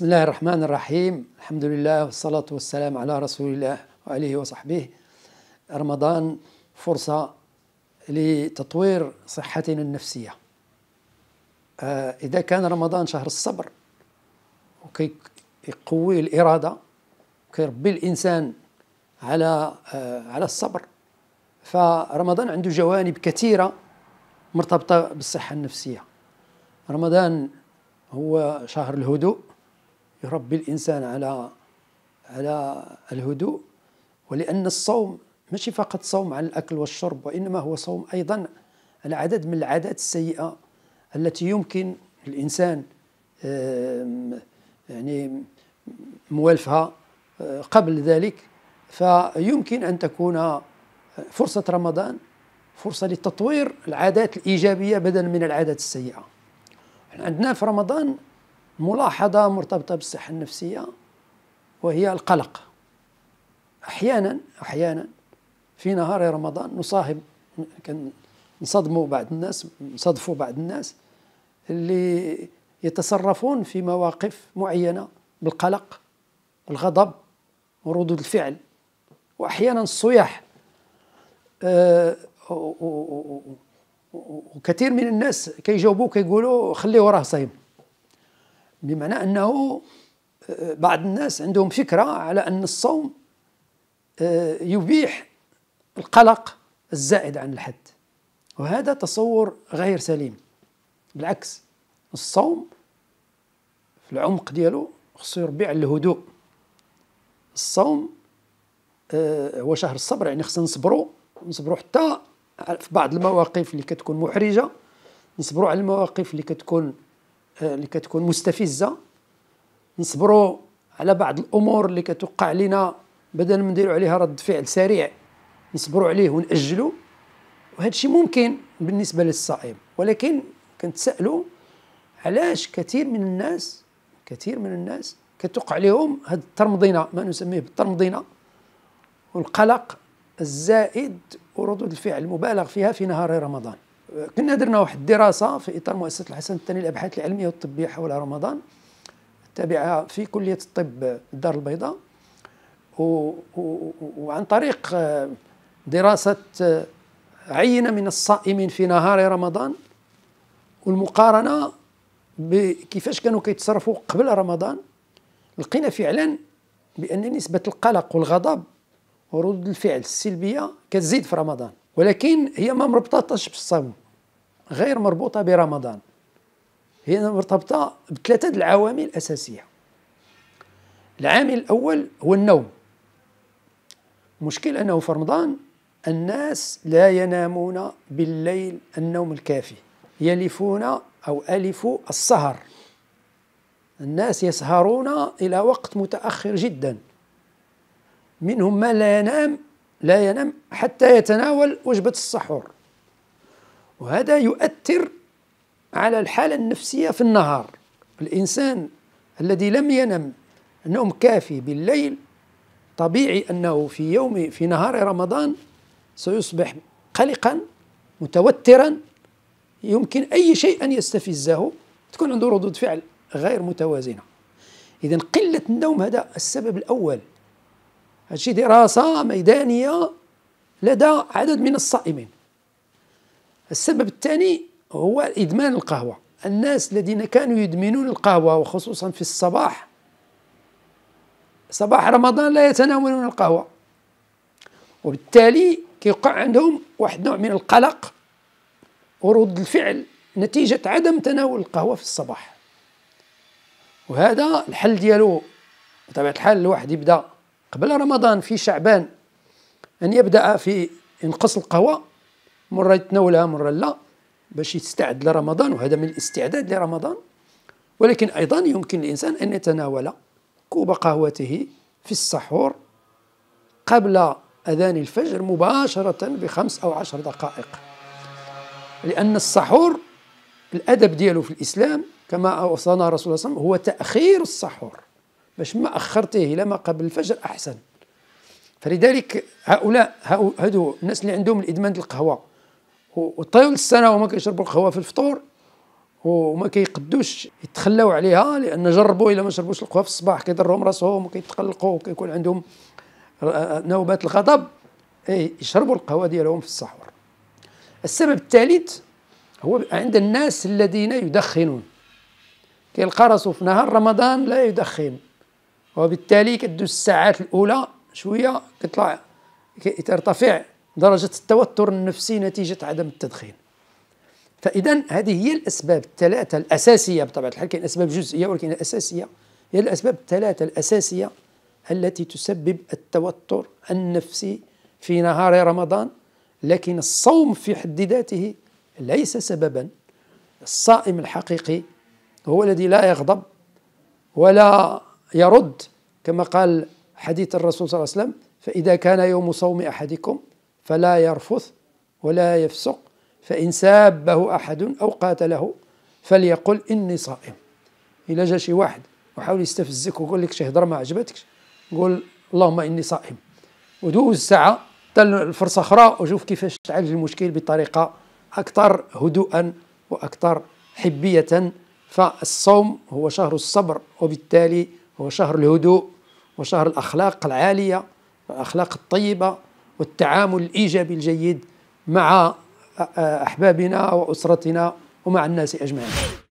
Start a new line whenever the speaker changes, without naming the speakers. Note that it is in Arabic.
بسم الله الرحمن الرحيم الحمد لله والصلاة والسلام على رسول الله وعليه وصحبه رمضان فرصة لتطوير صحتنا النفسية إذا كان رمضان شهر الصبر وكيقوي الإرادة وكيربي الإنسان على على الصبر فرمضان عنده جوانب كثيرة مرتبطة بالصحة النفسية رمضان هو شهر الهدوء يربي الإنسان على على الهدوء ولأن الصوم ماشي فقط صوم عن الأكل والشرب وإنما هو صوم أيضا على عدد من العادات السيئة التي يمكن الإنسان يعني موالفها آه، قبل ذلك فيمكن أن تكون فرصة رمضان فرصة لتطوير العادات الإيجابية بدلا من العادات السيئة عندنا في رمضان ملاحظة مرتبطة بالصحة النفسية وهي القلق أحيانا أحيانا في نهار رمضان نصاحب نصدموا بعض الناس نصدفوا بعض الناس اللي يتصرفون في مواقف معينة بالقلق والغضب وردود الفعل وأحيانا الصياح آه، وكثير من الناس كيجاوبوا كيقولوا خليه وراه صايم بمعنى انه آه، بعض الناس عندهم فكره على ان الصوم آه، يبيح القلق الزائد عن الحد وهذا تصور غير سليم بالعكس الصوم في العمق ديالو خصو يربي على الهدوء الصوم آه، هو شهر الصبر يعني خصنا نصبروا نصبروا حتى في بعض المواقف اللي كتكون محرجه نصبروا على المواقف اللي كتكون آه، اللي كتكون مستفزه نصبروا على بعض الامور اللي كتوقع لنا بدل ما نديروا عليها رد فعل سريع نصبروا عليه ونأجلوا وهذا الشيء ممكن بالنسبه للصائم ولكن كنتسالوا علاش كثير من الناس كثير من الناس كتوقع عليهم هذه الترمضينه ما نسميه بالترمضينه والقلق الزائد وردود الفعل المبالغ فيها في نهار رمضان كنا درنا واحد الدراسه في اطار مؤسسه الحسن الثاني للابحاث العلميه والطبيه حول رمضان تابعه في كليه الطب الدار البيضاء وعن طريق آه، دراسه آه، عينه من الصائمين في نهار رمضان والمقارنه بكيفاش كانوا كيتصرفوا قبل رمضان لقينا فعلا بان نسبه القلق والغضب ورد الفعل السلبيه كتزيد في رمضان ولكن هي ما مربطاتش بالصوم غير مربوطة برمضان هي مرتبطة بثلاثة العوامل الأساسية العامل الأول هو النوم مشكل أنه في رمضان الناس لا ينامون بالليل النوم الكافي يلفون أو ألفوا السهر الناس يسهرون إلى وقت متأخر جدا منهم من لا ينام لا ينام حتى يتناول وجبة السحور وهذا يؤثر على الحالة النفسية في النهار الإنسان الذي لم ينم نوم كافي بالليل طبيعي أنه في يوم في نهار رمضان سيصبح قلقا متوترا يمكن أي شيء أن يستفزه تكون عنده ردود فعل غير متوازنة إذا قلة النوم هذا السبب الأول هادشي دراسة ميدانية لدى عدد من الصائمين السبب الثاني هو إدمان القهوة الناس الذين كانوا يدمنون القهوة وخصوصا في الصباح صباح رمضان لا يتناولون القهوة وبالتالي كيوقع عندهم واحد نوع من القلق ورد الفعل نتيجة عدم تناول القهوة في الصباح وهذا الحل ديالو بطبيعة الحال الواحد يبدأ قبل رمضان في شعبان أن يبدأ في إنقص القهوة مرة يتناولها مرة لا باش يستعد لرمضان وهذا من الاستعداد لرمضان ولكن أيضا يمكن الإنسان أن يتناول كوب قهوته في السحور قبل أذان الفجر مباشرة بخمس أو عشر دقائق لأن السحور الأدب ديالو في الإسلام كما أوصانا رسول الله صلى الله عليه وسلم هو تأخير السحور باش ما أخرتيه إلى ما قبل الفجر أحسن فلذلك هؤلاء هادو الناس اللي عندهم الإدمان القهوة وطيول السنة وما كيشربوا القهوة في الفطور وما كيقدوش يتخلاو عليها لان جربوا الا ما شربوش القهوه في الصباح كيضرهم راسهم وكيتقلقوا وكيكون عندهم نوبات الغضب اي يشربوا القهوه ديالهم في السحور السبب الثالث هو عند الناس الذين يدخنون كيلقى راسو في نهار رمضان لا يدخن وبالتالي كدوز الساعات الاولى شويه كتطلع ترتفع درجه التوتر النفسي نتيجه عدم التدخين فاذا هذه هي الاسباب الثلاثه الاساسيه بطبيعه الحال كاين اسباب جزئيه ولكن الاساسيه هي الاسباب الثلاثه الاساسيه التي تسبب التوتر النفسي في نهار رمضان لكن الصوم في حد ذاته ليس سببا الصائم الحقيقي هو الذي لا يغضب ولا يرد كما قال حديث الرسول صلى الله عليه وسلم فإذا كان يوم صوم أحدكم فلا يرفث ولا يفسق فإن سابه أحد أو قاتله فليقل إني صائم إلا جا شي واحد وحاول يستفزك ويقول لك شي هضره ما عجبتكش قول اللهم إني صائم ودوز ساعة تل الفرصة أخرى وشوف كيفاش تعالج المشكل بطريقة أكثر هدوءا وأكثر حبية فالصوم هو شهر الصبر وبالتالي هو شهر الهدوء وشهر الأخلاق العالية والأخلاق الطيبة والتعامل الإيجابي الجيد مع أحبابنا وأسرتنا ومع الناس أجمعين